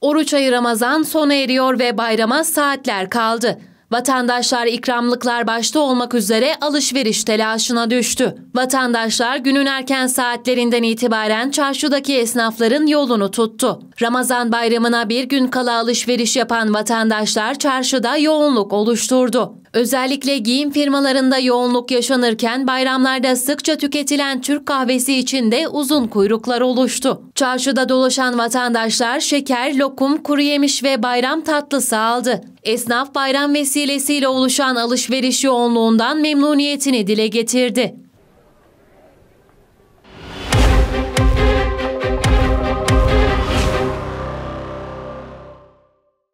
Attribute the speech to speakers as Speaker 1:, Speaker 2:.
Speaker 1: Oruç ayı Ramazan sona eriyor ve bayrama saatler kaldı. Vatandaşlar ikramlıklar başta olmak üzere alışveriş telaşına düştü. Vatandaşlar günün erken saatlerinden itibaren çarşıdaki esnafların yolunu tuttu. Ramazan bayramına bir gün kala alışveriş yapan vatandaşlar çarşıda yoğunluk oluşturdu. Özellikle giyim firmalarında yoğunluk yaşanırken bayramlarda sıkça tüketilen Türk kahvesi için de uzun kuyruklar oluştu. Çarşıda dolaşan vatandaşlar şeker, lokum, kuru yemiş ve bayram tatlısı aldı. Esnaf bayram vesilesiyle oluşan alışveriş yoğunluğundan memnuniyetini dile getirdi.